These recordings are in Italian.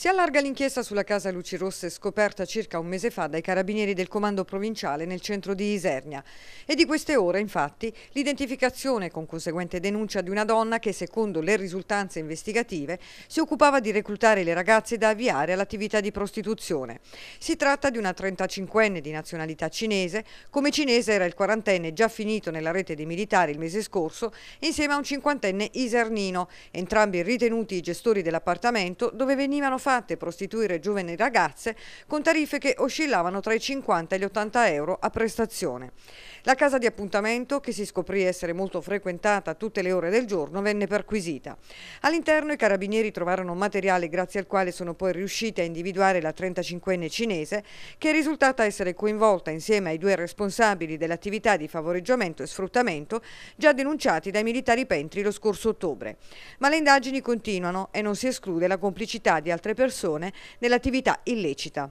Si allarga l'inchiesta sulla casa Luci Rosse scoperta circa un mese fa dai carabinieri del comando provinciale nel centro di Isernia. E di queste ore, infatti, l'identificazione con conseguente denuncia di una donna che, secondo le risultanze investigative, si occupava di reclutare le ragazze da avviare all'attività di prostituzione. Si tratta di una 35enne di nazionalità cinese, come cinese era il quarantenne già finito nella rete dei militari il mese scorso, insieme a un cinquantenne isernino, entrambi ritenuti i gestori dell'appartamento dove venivano fatti fate prostituire giovani ragazze con tariffe che oscillavano tra i 50 e gli 80 euro a prestazione. La casa di appuntamento, che si scoprì essere molto frequentata tutte le ore del giorno, venne perquisita. All'interno i carabinieri trovarono materiale grazie al quale sono poi riusciti a individuare la 35enne cinese, che è risultata essere coinvolta insieme ai due responsabili dell'attività di favoreggiamento e sfruttamento già denunciati dai militari pentri lo scorso ottobre. Ma le indagini continuano e non si esclude la complicità di altre persone persone nell'attività illecita.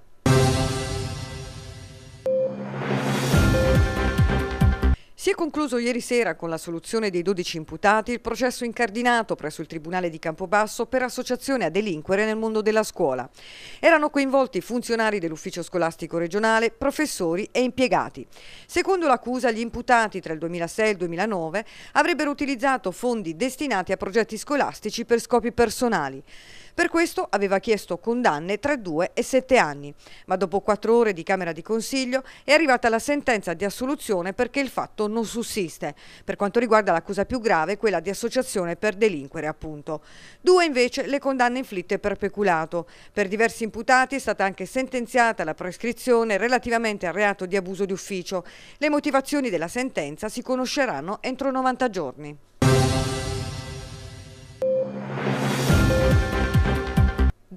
Si è concluso ieri sera con la soluzione dei 12 imputati il processo incardinato presso il Tribunale di Campobasso per associazione a delinquere nel mondo della scuola. Erano coinvolti funzionari dell'ufficio scolastico regionale, professori e impiegati. Secondo l'accusa, gli imputati tra il 2006 e il 2009 avrebbero utilizzato fondi destinati a progetti scolastici per scopi personali. Per questo aveva chiesto condanne tra 2 e 7 anni, ma dopo 4 ore di Camera di Consiglio è arrivata la sentenza di assoluzione perché il fatto non sussiste, per quanto riguarda l'accusa più grave, quella di associazione per delinquere appunto. Due invece le condanne inflitte per peculato. Per diversi imputati è stata anche sentenziata la prescrizione relativamente al reato di abuso di ufficio. Le motivazioni della sentenza si conosceranno entro 90 giorni.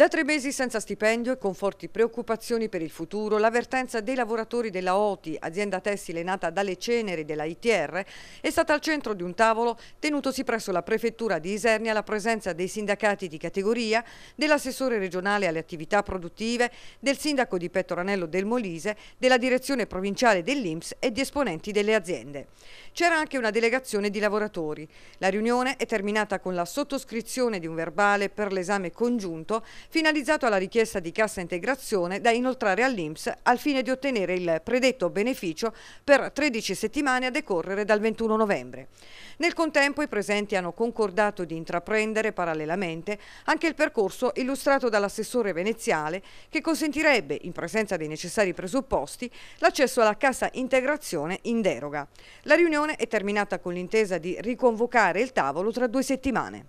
Da tre mesi senza stipendio e con forti preoccupazioni per il futuro, l'avvertenza dei lavoratori della OTI, azienda tessile nata dalle ceneri della ITR, è stata al centro di un tavolo tenutosi presso la prefettura di Isernia alla presenza dei sindacati di categoria, dell'assessore regionale alle attività produttive, del sindaco di Pettoranello del Molise, della direzione provinciale dell'Inps e di esponenti delle aziende. C'era anche una delegazione di lavoratori. La riunione è terminata con la sottoscrizione di un verbale per l'esame congiunto finalizzato alla richiesta di cassa integrazione da inoltrare all'INPS al fine di ottenere il predetto beneficio per 13 settimane a decorrere dal 21 novembre. Nel contempo i presenti hanno concordato di intraprendere parallelamente anche il percorso illustrato dall'assessore veneziale che consentirebbe, in presenza dei necessari presupposti, l'accesso alla cassa integrazione in deroga. La riunione è terminata con l'intesa di riconvocare il tavolo tra due settimane.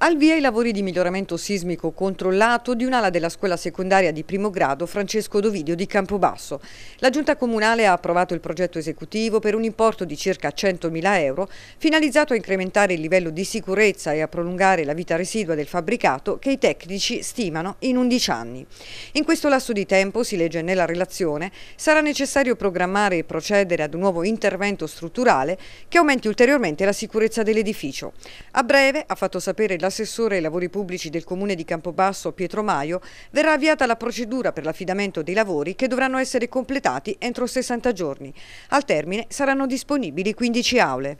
Al via i lavori di miglioramento sismico controllato di un'ala della scuola secondaria di primo grado Francesco Dovidio di Campobasso. La giunta comunale ha approvato il progetto esecutivo per un importo di circa 100.000 euro finalizzato a incrementare il livello di sicurezza e a prolungare la vita residua del fabbricato che i tecnici stimano in 11 anni. In questo lasso di tempo, si legge nella relazione, sarà necessario programmare e procedere ad un nuovo intervento strutturale che aumenti ulteriormente la sicurezza dell'edificio. A breve, ha fatto sapere la l'assessore ai lavori pubblici del comune di Campobasso Pietro Maio verrà avviata la procedura per l'affidamento dei lavori che dovranno essere completati entro 60 giorni. Al termine saranno disponibili 15 aule.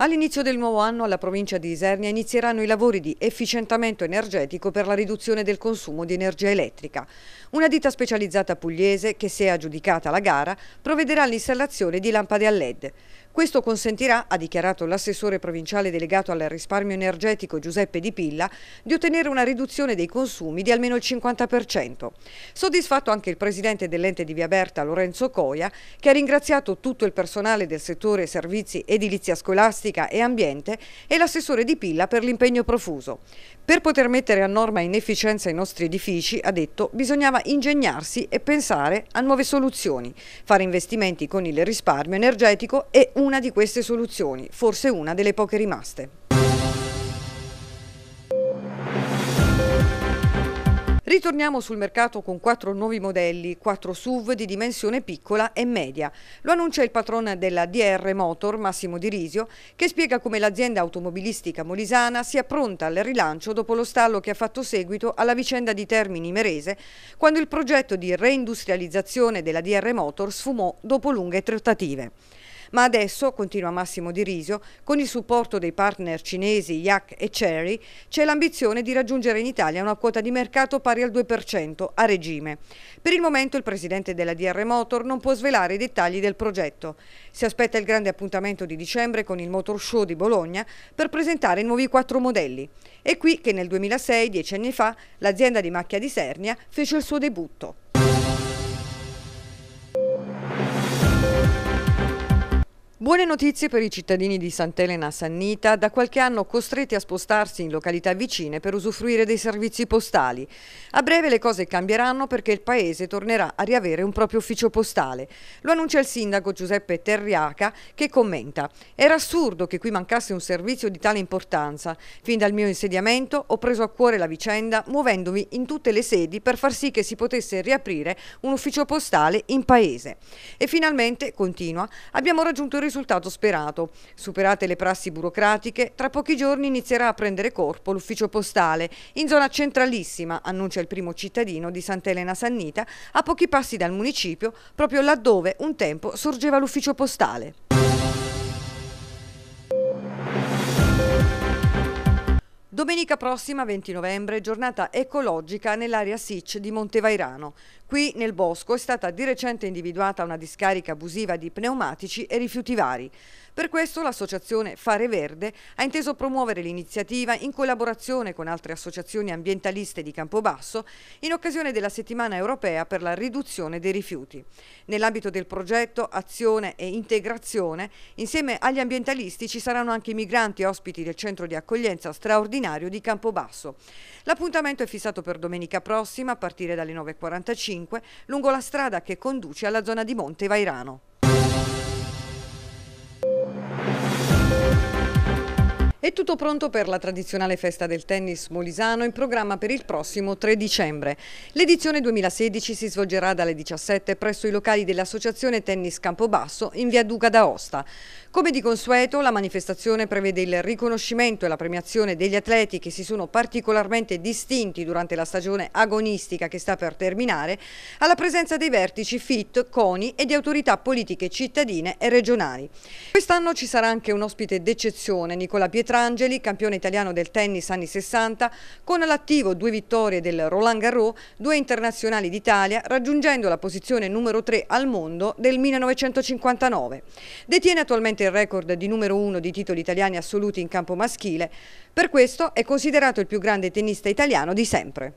All'inizio del nuovo anno alla provincia di Isernia inizieranno i lavori di efficientamento energetico per la riduzione del consumo di energia elettrica. Una ditta specializzata pugliese, che si è aggiudicata la gara, provvederà all'installazione di lampade a LED. Questo consentirà, ha dichiarato l'assessore provinciale delegato al risparmio energetico Giuseppe Di Pilla, di ottenere una riduzione dei consumi di almeno il 50%. Soddisfatto anche il presidente dell'ente di Via Berta, Lorenzo Coia, che ha ringraziato tutto il personale del settore servizi edilizia scolastica e ambiente e l'assessore Di Pilla per l'impegno profuso. Per poter mettere a norma in efficienza i nostri edifici, ha detto, bisognava ingegnarsi e pensare a nuove soluzioni, fare investimenti con il risparmio energetico e una di queste soluzioni, forse una delle poche rimaste. Ritorniamo sul mercato con quattro nuovi modelli, quattro SUV di dimensione piccola e media. Lo annuncia il patrone della DR Motor, Massimo Di Risio, che spiega come l'azienda automobilistica molisana sia pronta al rilancio dopo lo stallo che ha fatto seguito alla vicenda di Termini Merese, quando il progetto di reindustrializzazione della DR Motor sfumò dopo lunghe trattative. Ma adesso, continua Massimo Di Risio, con il supporto dei partner cinesi Yak e Cherry, c'è l'ambizione di raggiungere in Italia una quota di mercato pari al 2% a regime. Per il momento il presidente della DR Motor non può svelare i dettagli del progetto. Si aspetta il grande appuntamento di dicembre con il Motor Show di Bologna per presentare i nuovi quattro modelli. È qui che nel 2006, dieci anni fa, l'azienda di Macchia di Sernia fece il suo debutto. Buone notizie per i cittadini di Sant'Elena Sannita, da qualche anno costretti a spostarsi in località vicine per usufruire dei servizi postali. A breve le cose cambieranno perché il paese tornerà a riavere un proprio ufficio postale. Lo annuncia il sindaco Giuseppe Terriaca che commenta «Era assurdo che qui mancasse un servizio di tale importanza. Fin dal mio insediamento ho preso a cuore la vicenda muovendomi in tutte le sedi per far sì che si potesse riaprire un ufficio postale in paese». E finalmente, continua, abbiamo raggiunto il risultato sperato. Superate le prassi burocratiche, tra pochi giorni inizierà a prendere corpo l'ufficio postale, in zona centralissima, annuncia il primo cittadino di Sant'Elena Sannita, a pochi passi dal municipio, proprio laddove un tempo sorgeva l'ufficio postale. Domenica prossima, 20 novembre, giornata ecologica nell'area SIC di Montevairano. Qui nel bosco è stata di recente individuata una discarica abusiva di pneumatici e rifiuti vari. Per questo l'associazione Fare Verde ha inteso promuovere l'iniziativa in collaborazione con altre associazioni ambientaliste di Campobasso in occasione della settimana europea per la riduzione dei rifiuti. Nell'ambito del progetto Azione e Integrazione, insieme agli ambientalisti ci saranno anche i migranti ospiti del centro di accoglienza straordinario di Campobasso. L'appuntamento è fissato per domenica prossima a partire dalle 9.45 lungo la strada che conduce alla zona di Monte Vairano. È tutto pronto per la tradizionale festa del tennis molisano in programma per il prossimo 3 dicembre. L'edizione 2016 si svolgerà dalle 17 presso i locali dell'Associazione Tennis Campobasso in via Duca d'Aosta. Come di consueto la manifestazione prevede il riconoscimento e la premiazione degli atleti che si sono particolarmente distinti durante la stagione agonistica che sta per terminare, alla presenza dei vertici FIT, CONI e di autorità politiche cittadine e regionali. Quest'anno ci sarà anche un ospite d'eccezione, Nicola Pietro Pietrangeli, campione italiano del tennis anni 60, con all'attivo due vittorie del Roland Garros, due internazionali d'Italia, raggiungendo la posizione numero 3 al mondo del 1959. Detiene attualmente il record di numero 1 di titoli italiani assoluti in campo maschile, per questo è considerato il più grande tennista italiano di sempre.